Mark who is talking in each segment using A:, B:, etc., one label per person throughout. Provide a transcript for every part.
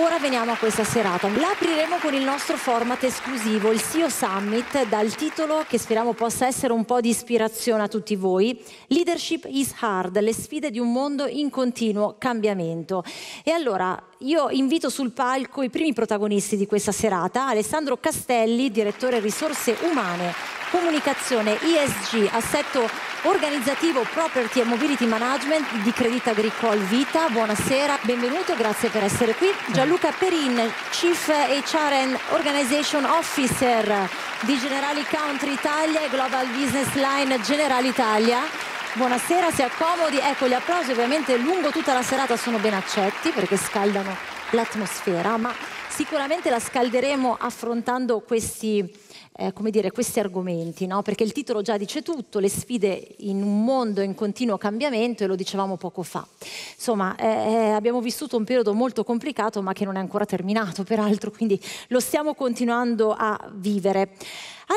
A: Ora veniamo a questa serata. La apriremo con il nostro format esclusivo, il SEO Summit, dal titolo che speriamo possa essere un po' di ispirazione a tutti voi, Leadership is Hard, le sfide di un mondo in continuo cambiamento. E allora io invito sul palco i primi protagonisti di questa serata, Alessandro Castelli, direttore risorse umane comunicazione, ESG, assetto organizzativo, property e mobility management di Credit Agricole Vita. Buonasera, benvenuto, grazie per essere qui. Gianluca Perin, Chief HR and Organization Officer di Generali Country Italia e Global Business Line Generali Italia. Buonasera, si accomodi. Ecco, gli applausi ovviamente lungo tutta la serata sono ben accetti perché scaldano l'atmosfera, ma sicuramente la scalderemo affrontando questi eh, come dire, questi argomenti, no? perché il titolo già dice tutto, le sfide in un mondo in continuo cambiamento e lo dicevamo poco fa. Insomma, eh, eh, abbiamo vissuto un periodo molto complicato ma che non è ancora terminato, peraltro, quindi lo stiamo continuando a vivere.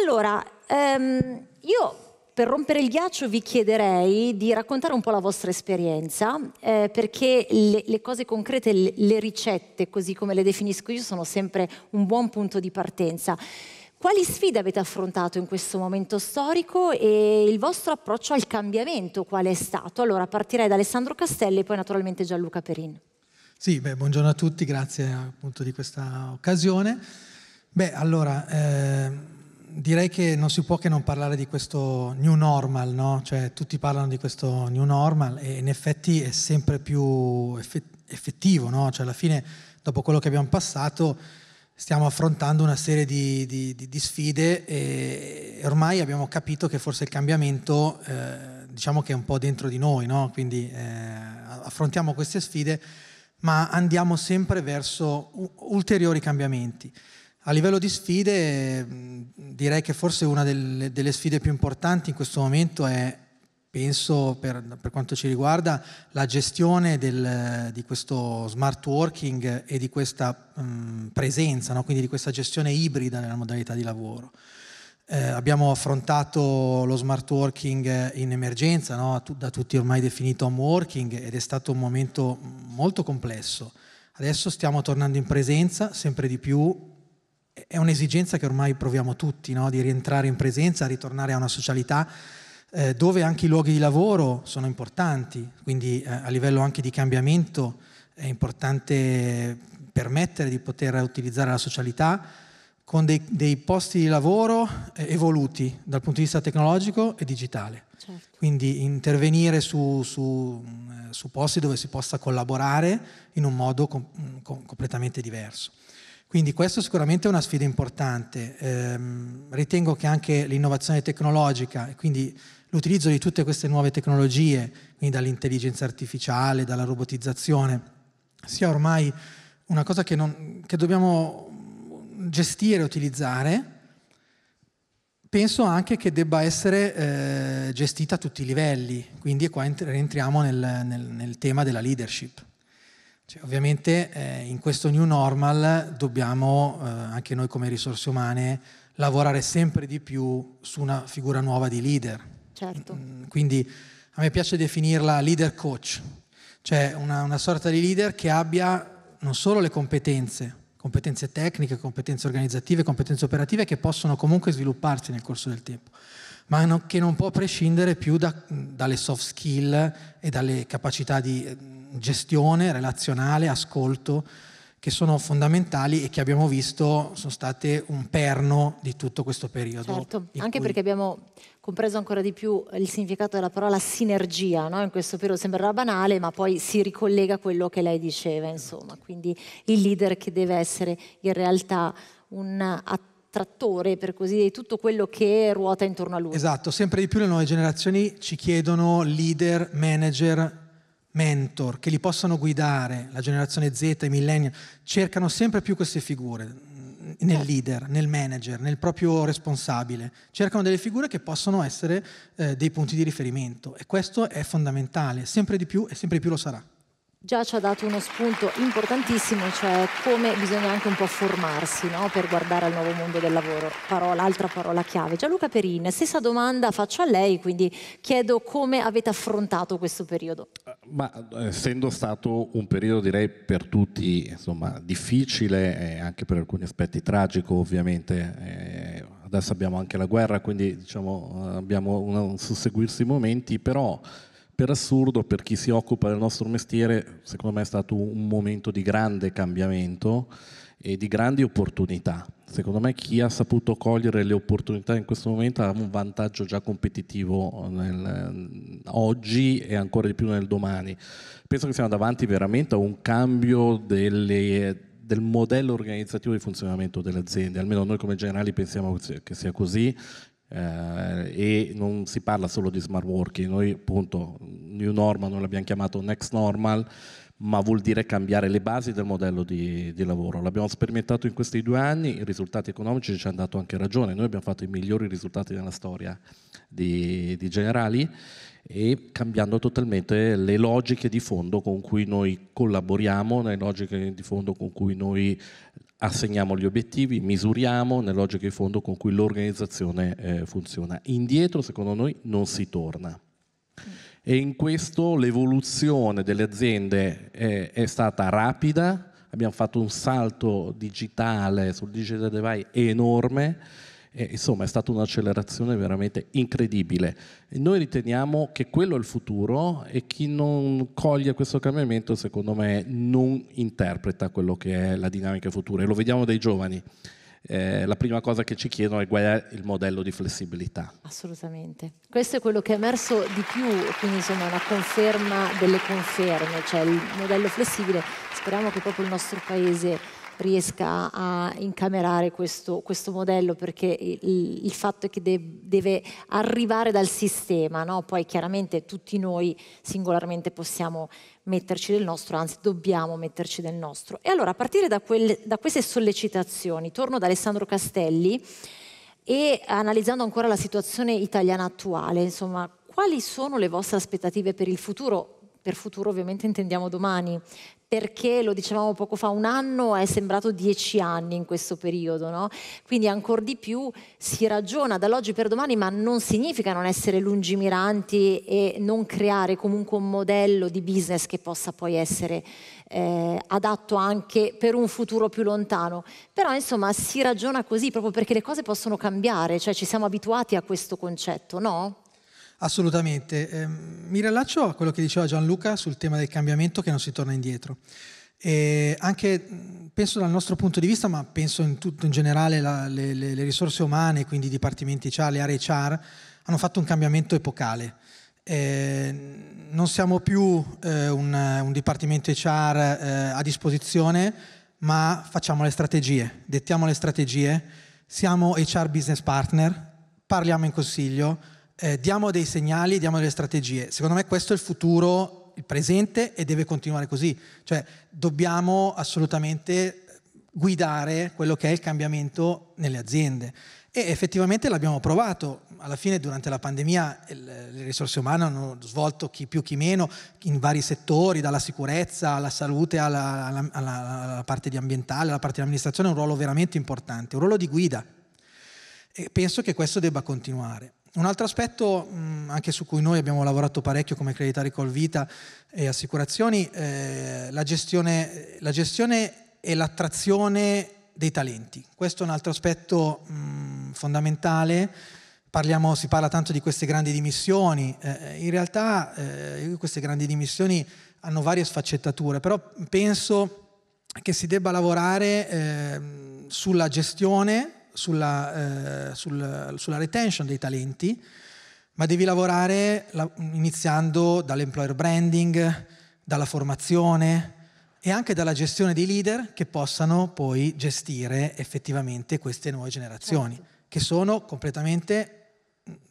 A: Allora, ehm, io per rompere il ghiaccio vi chiederei di raccontare un po' la vostra esperienza, eh, perché le, le, cose concrete, le, le ricette, così come le definisco io, sono sempre un buon punto di partenza. Quali sfide avete affrontato in questo momento storico e il vostro approccio al cambiamento qual è stato? Allora partirei da Alessandro Castelli e poi naturalmente Gianluca Perin.
B: Sì, beh, buongiorno a tutti, grazie appunto di questa occasione. Beh, allora, eh, direi che non si può che non parlare di questo new normal, no? Cioè tutti parlano di questo new normal e in effetti è sempre più effettivo, no? Cioè alla fine, dopo quello che abbiamo passato, stiamo affrontando una serie di, di, di, di, sfide e ormai abbiamo capito che forse il cambiamento eh, diciamo che è un po' dentro di noi, no? quindi eh, affrontiamo queste sfide ma andiamo sempre verso ulteriori cambiamenti. A livello di sfide mm, direi che forse una delle, delle sfide più importanti in questo momento è penso per, per, quanto ci riguarda la gestione del, di questo smart working e di questa um, presenza, no? quindi di questa gestione ibrida nella modalità di lavoro. Eh, abbiamo affrontato lo smart working in emergenza, no? da tutti ormai definito home working ed è stato un momento molto complesso. Adesso stiamo tornando in presenza sempre di più, è un'esigenza che ormai proviamo tutti, no? di rientrare in presenza, ritornare a una socialità eh, dove anche i luoghi di lavoro sono importanti, quindi eh, a livello anche di cambiamento è importante permettere di poter utilizzare la socialità con dei, dei posti di lavoro eh, evoluti dal punto di vista tecnologico e digitale. Certo. Quindi intervenire su, su, eh, su, posti dove si possa collaborare in un modo com- com- completamente diverso. Quindi questa sicuramente è una sfida importante. Eh, ritengo che anche l'innovazione tecnologica, quindi l'utilizzo di tutte queste nuove tecnologie, quindi dall'intelligenza artificiale, dalla robotizzazione, sia ormai una cosa che, non, che dobbiamo gestire e utilizzare, penso anche che debba essere eh, gestita a tutti i livelli, quindi qua rientriamo nel, nel, nel tema della leadership. Cioè, ovviamente eh, in questo new normal dobbiamo, eh, anche noi come risorse umane, lavorare sempre di più su una figura nuova di leader.
A: Certo. Mm,
B: quindi a me piace definirla leader coach, cioè una, una sorta di leader che abbia non solo le competenze, competenze tecniche, competenze organizzative, competenze operative che possono comunque svilupparsi nel corso del tempo, ma no, che non può prescindere più da, dalle soft skill e dalle capacità di eh, gestione relazionale, ascolto, che sono fondamentali e che abbiamo visto sono state un perno di tutto questo periodo. Certo,
A: anche cui... perché abbiamo compreso ancora di più il significato della parola sinergia, no? in questo periodo sembrerà banale, ma poi si ricollega a quello che lei diceva, insomma, quindi il leader che deve essere in realtà un attrattore, per così dire, di tutto quello che ruota intorno a lui.
B: Esatto, sempre di più le nuove generazioni ci chiedono leader, manager, mentor che li possano guidare, la generazione Z, i millennial, cercano sempre più queste figure mm, nel certo. leader, nel manager, nel proprio responsabile, cercano delle figure che possono essere eh, dei punti di riferimento e questo è fondamentale, sempre di più
A: e sempre di più lo sarà già ci ha dato uno spunto importantissimo, cioè come bisogna anche un po' formarsi no? per guardare al nuovo mondo del lavoro. Parola, altra parola chiave. Gianluca Perin, stessa domanda faccio a lei, quindi chiedo come avete affrontato questo periodo. Eh,
C: ma eh, essendo stato un periodo direi per tutti insomma, difficile e anche per alcuni aspetti tragico ovviamente, eh, adesso abbiamo anche la guerra, quindi diciamo, eh, abbiamo un susseguirsi momenti, però per assurdo, per chi si occupa del nostro mestiere, secondo me è stato un momento di grande cambiamento e di grandi opportunità. Secondo me chi ha saputo cogliere le opportunità in questo momento ha un vantaggio già competitivo nel, oggi e ancora di più nel domani. Penso che siamo davanti veramente a un cambio delle, del modello organizzativo di funzionamento delle aziende, almeno noi come generali pensiamo che sia così eh, e non si parla solo di smart working, noi appunto New Normal non l'abbiamo chiamato Next Normal, ma vuol dire cambiare le basi del modello di, di lavoro. L'abbiamo sperimentato in questi due anni, i risultati economici ci hanno dato anche ragione, noi abbiamo fatto i migliori risultati nella storia di, di Generali e cambiando totalmente le logiche di fondo con cui noi collaboriamo, le logiche di fondo con cui noi assegniamo gli obiettivi, misuriamo nel logico di fondo con cui l'organizzazione eh, funziona. Indietro, secondo noi, non si torna. E in questo l'evoluzione delle aziende è, eh, è stata rapida, abbiamo fatto un salto digitale sul digital divide enorme e, insomma è stata un'accelerazione veramente incredibile. E noi riteniamo che quello è il futuro e chi non coglie questo cambiamento secondo me non interpreta quello che è la dinamica futura e lo vediamo dai giovani. Eh, la prima cosa che ci chiedono è qual è il modello di flessibilità. Assolutamente.
A: Questo è quello che è emerso di più, quindi insomma la conferma delle conferme, cioè il modello flessibile. Speriamo che proprio il nostro paese riesca a incamerare questo, questo modello perché il, il, fatto è che de deve arrivare dal sistema, no? poi chiaramente tutti noi singolarmente possiamo metterci del nostro, anzi dobbiamo metterci del nostro. E allora a partire da, quelle, da queste sollecitazioni, torno ad Alessandro Castelli e analizzando ancora la situazione italiana attuale, insomma, quali sono le vostre aspettative per il futuro? per futuro ovviamente intendiamo domani, perché lo dicevamo poco fa, un anno è sembrato dieci anni in questo periodo, no? quindi ancora di più si ragiona dall'oggi per domani, ma non significa non essere lungimiranti e non creare comunque un modello di business che possa poi essere eh, adatto anche per un futuro più lontano, però insomma si ragiona così proprio perché le cose possono cambiare, cioè ci siamo abituati a questo concetto, no?
B: Assolutamente. Eh, mi rilaccio a quello che diceva Gianluca sul tema del cambiamento che non si torna indietro. E anche penso dal nostro punto di vista, ma penso in tutto in generale la, le, le, le, risorse umane, quindi i dipartimenti CHAR, le aree CHAR, hanno fatto un cambiamento epocale. Eh, non siamo più eh, un, un, dipartimento CHAR eh, a disposizione, ma facciamo le strategie, dettiamo le strategie, siamo HR business partner, parliamo in consiglio, eh, diamo dei segnali, diamo delle strategie. Secondo me questo è il futuro, il presente e deve continuare così. Cioè dobbiamo assolutamente guidare quello che è il cambiamento nelle aziende. E effettivamente l'abbiamo provato. Alla fine, durante la pandemia, le risorse umane hanno svolto chi più chi meno in vari settori, dalla sicurezza alla salute, alla, alla, alla parte ambientale, alla parte dell'amministrazione, un ruolo veramente importante, un ruolo di guida. E penso che questo debba continuare. Un altro aspetto anche su cui noi abbiamo lavorato parecchio come Creditari Vita e assicurazioni, eh, la, gestione, la gestione e l'attrazione dei talenti. Questo è un altro aspetto mh, fondamentale. Parliamo, si parla tanto di queste grandi dimissioni, eh, in realtà eh, queste grandi dimissioni hanno varie sfaccettature, però penso che si debba lavorare ehm, sulla gestione sulla, eh, sul, sulla retention dei talenti, ma devi lavorare la, iniziando dall'employer branding, dalla formazione e anche dalla gestione dei leader che possano poi gestire effettivamente queste nuove generazioni, certo. che sono completamente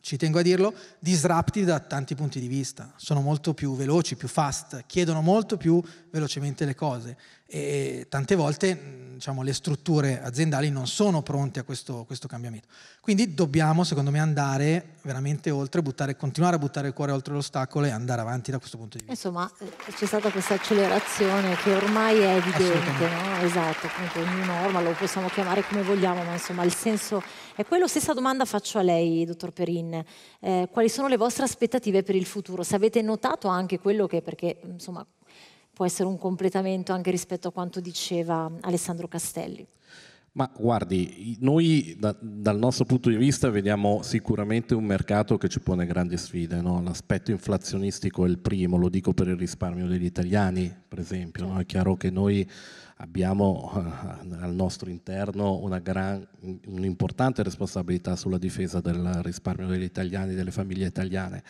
B: ci tengo a dirlo, disruptive da tanti punti di vista. Sono molto più veloci, più fast, chiedono molto più velocemente le cose e tante volte diciamo, le strutture aziendali non sono pronte a questo, questo, cambiamento. Quindi dobbiamo, secondo me, andare veramente oltre, buttare, continuare a buttare il cuore oltre l'ostacolo e andare avanti da questo punto di
A: vista. Insomma, eh, c'è stata questa accelerazione che ormai è evidente, no? Esatto, appunto, ognuno ormai lo possiamo chiamare come vogliamo, ma insomma il senso è quello. Stessa domanda faccio a lei, dottor Perini LinkedIn, eh, quali sono le vostre aspettative per il futuro, se avete notato anche quello che, perché insomma può essere un completamento anche rispetto a quanto diceva Alessandro Castelli.
C: Ma guardi, noi da, dal nostro punto di vista vediamo sicuramente un mercato che ci pone grandi sfide, no? l'aspetto inflazionistico è il primo, lo dico per il risparmio degli italiani per esempio, no? è chiaro che noi abbiamo eh, al nostro interno gran, un'importante responsabilità sulla difesa del risparmio degli italiani, delle famiglie italiane.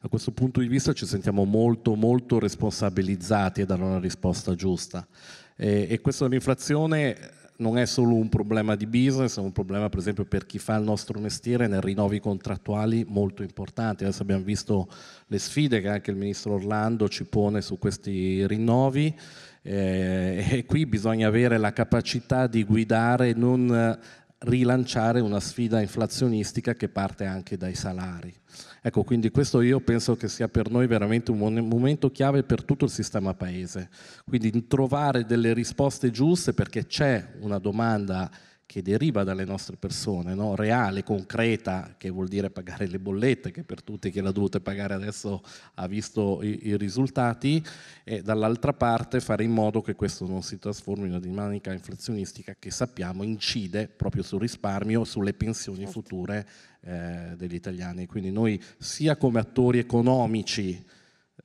C: Da questo punto di vista ci sentiamo molto molto responsabilizzati a dare una risposta giusta. E, e questo dell'inflazione non è solo un problema di business, è un problema per esempio per chi fa il nostro mestiere nei rinnovi contrattuali molto importanti. Adesso abbiamo visto le sfide che anche il ministro Orlando ci pone su questi rinnovi eh, e qui bisogna avere la capacità di guidare non rilanciare una sfida inflazionistica che parte anche dai salari. Ecco, quindi questo io penso che sia per noi veramente un momento chiave per tutto il sistema paese. Quindi trovare delle risposte giuste perché c'è una domanda che deriva dalle nostre persone, no? reale, concreta, che vuol dire pagare le bollette, che per tutti chi l'ha dovuto pagare adesso ha visto i, i risultati, e dall'altra parte fare in modo che questo non si trasformi in una dinamica inflazionistica che sappiamo incide proprio sul risparmio, sulle pensioni certo. future eh, degli italiani. Quindi noi sia come attori economici,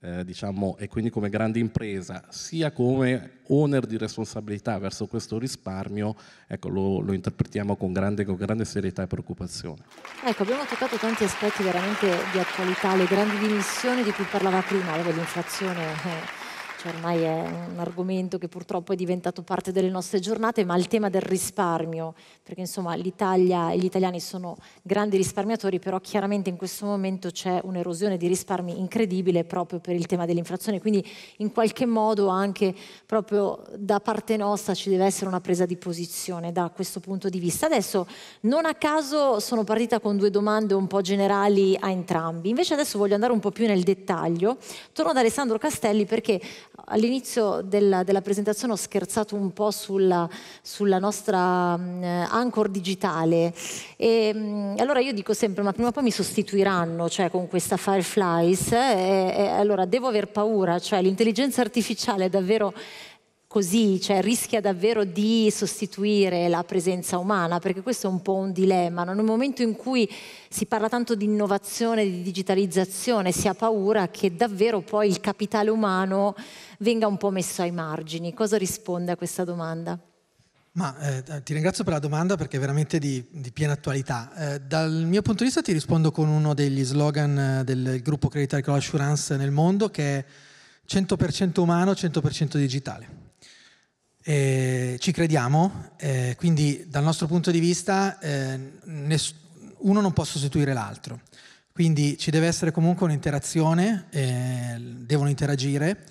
C: eh, diciamo, e quindi come grande impresa, sia come onere di responsabilità verso questo risparmio, ecco, lo, lo, interpretiamo con grande, con grande serietà e preoccupazione.
A: Ecco, abbiamo toccato tanti aspetti veramente di attualità, le grandi dimissioni di cui parlava prima, l'inflazione. Eh cioè ormai è un argomento che purtroppo è diventato parte delle nostre giornate, ma il tema del risparmio, perché insomma l'Italia e gli italiani sono grandi risparmiatori, però chiaramente in questo momento c'è un'erosione di risparmi incredibile proprio per il tema dell'inflazione, quindi in qualche modo anche proprio da parte nostra ci deve essere una presa di posizione da questo punto di vista. Adesso non a caso sono partita con due domande un po' generali a entrambi, invece adesso voglio andare un po' più nel dettaglio, torno ad Alessandro Castelli perché All'inizio della, della, presentazione ho scherzato un po' sulla, sulla nostra mh, Anchor digitale e mh, allora io dico sempre ma prima o poi mi sostituiranno cioè, con questa Fireflies e, e allora devo aver paura, cioè l'intelligenza artificiale è davvero così, cioè rischia davvero di sostituire la presenza umana, perché questo è un po' un dilemma. Nel momento in cui si parla tanto di innovazione, di digitalizzazione, si ha paura che davvero poi il capitale umano venga un po' messo ai margini. Cosa risponde a questa domanda?
B: Ma eh, ti ringrazio per la domanda perché è veramente di, di piena attualità. Eh, dal mio punto di vista ti rispondo con uno degli slogan eh, del gruppo Credit Agricole Assurance nel mondo che è 100% umano, 100% digitale. Eh, ci crediamo, eh, quindi dal nostro punto di vista eh, ness- uno non può sostituire l'altro, quindi ci deve essere comunque un'interazione, eh, devono interagire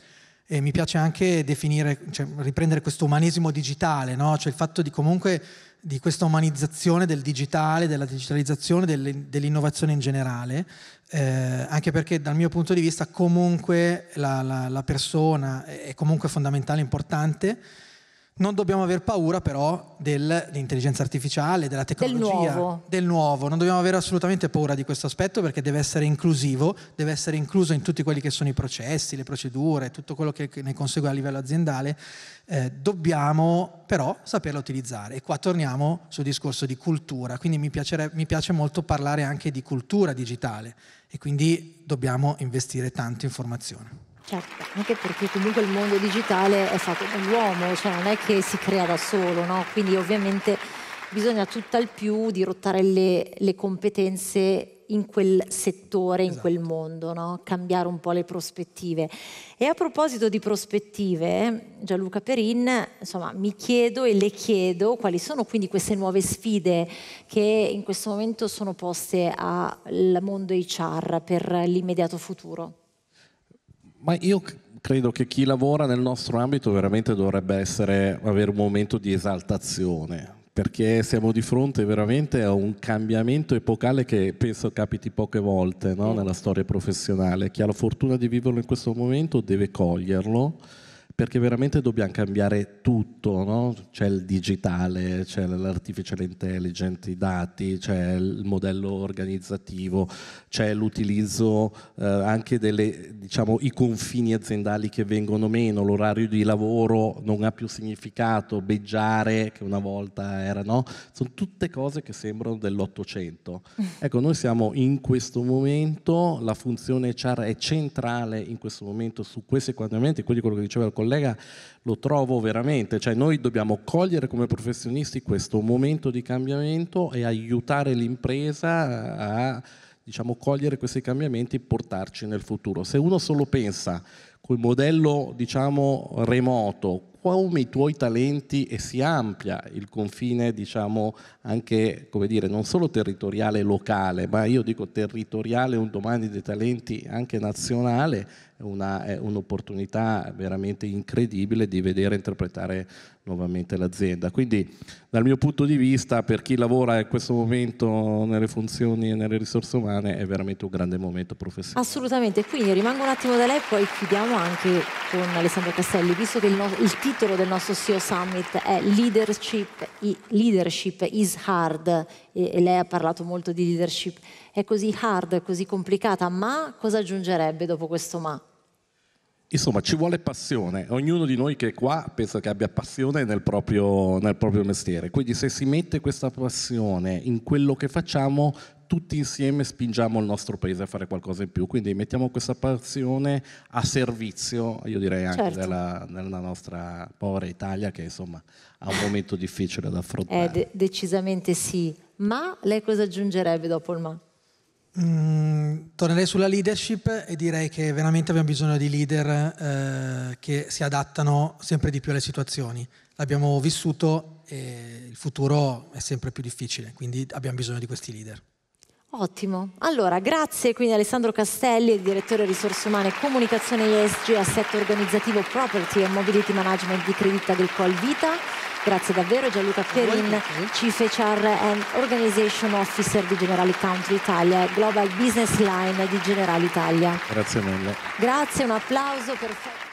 B: e mi piace anche definire, cioè, riprendere questo umanesimo digitale, no? cioè il fatto di comunque di questa umanizzazione del digitale, della digitalizzazione, delle, dell'innovazione in generale, eh, anche perché dal mio punto di vista comunque la, la, la persona è comunque fondamentale, importante non dobbiamo aver paura però dell'intelligenza artificiale, della tecnologia, del nuovo. del nuovo. Non dobbiamo avere assolutamente paura di questo aspetto perché deve essere inclusivo, deve essere incluso in tutti quelli che sono i processi, le procedure, tutto quello che ne consegue a livello aziendale. Eh, dobbiamo però saperla utilizzare. E qua torniamo sul discorso di cultura. Quindi mi, mi piace molto parlare anche di cultura digitale e quindi dobbiamo investire tanto in formazione.
A: Certo, anche perché comunque il mondo digitale è fatto dall'uomo, cioè non è che si crea da solo, no? Quindi ovviamente bisogna tutt'al più dirottare le, le competenze in quel settore, in esatto. quel mondo, no? cambiare un po' le prospettive. E a proposito di prospettive, Gianluca Perin, insomma, mi chiedo e le chiedo quali sono quindi queste nuove sfide che in questo momento sono poste al mondo HR per l'immediato futuro.
C: Ma io credo che chi lavora nel nostro ambito veramente dovrebbe essere, avere un momento di esaltazione, perché siamo di fronte veramente a un cambiamento epocale che penso capiti poche volte no? Mm. nella storia professionale. Chi ha la fortuna di viverlo in questo momento deve coglierlo perché veramente dobbiamo cambiare tutto, no? c'è il digitale, c'è l'artificial intelligence, i dati, c'è il modello organizzativo, c'è l'utilizzo eh, anche dei diciamo, confini aziendali che vengono meno, l'orario di lavoro non ha più significato, beggiare che una volta era, no? sono tutte cose che sembrano dell'Ottocento. Ecco, noi siamo in questo momento, la funzione HR è centrale in questo momento su questi quadramenti, quindi quello che diceva il collega collega lo trovo veramente, cioè noi dobbiamo cogliere come professionisti questo momento di cambiamento e aiutare l'impresa a diciamo, cogliere questi cambiamenti e portarci nel futuro. Se uno solo pensa col modello diciamo, remoto, come i tuoi talenti e si amplia il confine, diciamo, anche, come dire, non solo territoriale e locale, ma io dico territoriale un domani dei talenti anche nazionale, un'opportunità veramente incredibile di vedere interpretare nuovamente l'azienda. Quindi dal mio punto di vista per chi lavora in questo momento nelle funzioni e nelle risorse umane è veramente un grande momento professionale.
A: Assolutamente, quindi rimango un attimo da lei e poi chiudiamo anche con Alessandro Castelli, visto che il, no il titolo del nostro CEO Summit è Leadership, leadership is Hard e lei ha parlato molto di leadership, è così hard, è così complicata, ma cosa aggiungerebbe dopo questo ma?
C: Insomma, ci vuole passione. Ognuno di noi che è qua pensa che abbia passione nel proprio, nel proprio mestiere. Quindi se si mette questa passione in quello che facciamo, tutti insieme spingiamo il nostro paese a fare qualcosa in più, quindi mettiamo questa passione a servizio, io direi anche certo. della, della, nostra povera Italia che insomma ha un momento difficile da eh, affrontare.
A: Eh, de- decisamente sì, ma lei cosa aggiungerebbe dopo il ma?
B: Mm, tornerei sulla leadership e direi che veramente abbiamo bisogno di leader eh, che si adattano sempre di più alle situazioni. L'abbiamo vissuto e il futuro è sempre più difficile, quindi abbiamo bisogno di questi leader.
A: Ottimo, allora grazie quindi Alessandro Castelli, direttore risorse umane, e comunicazione ESG, assetto organizzativo, property and mobility management di Credit Agricole Vita. Grazie davvero Gianluca Perin, Chief HR and Organization Officer di Generali Country Italia Global Business Line di Generali Italia.
C: Grazie mille.
A: Grazie, un applauso perfetto.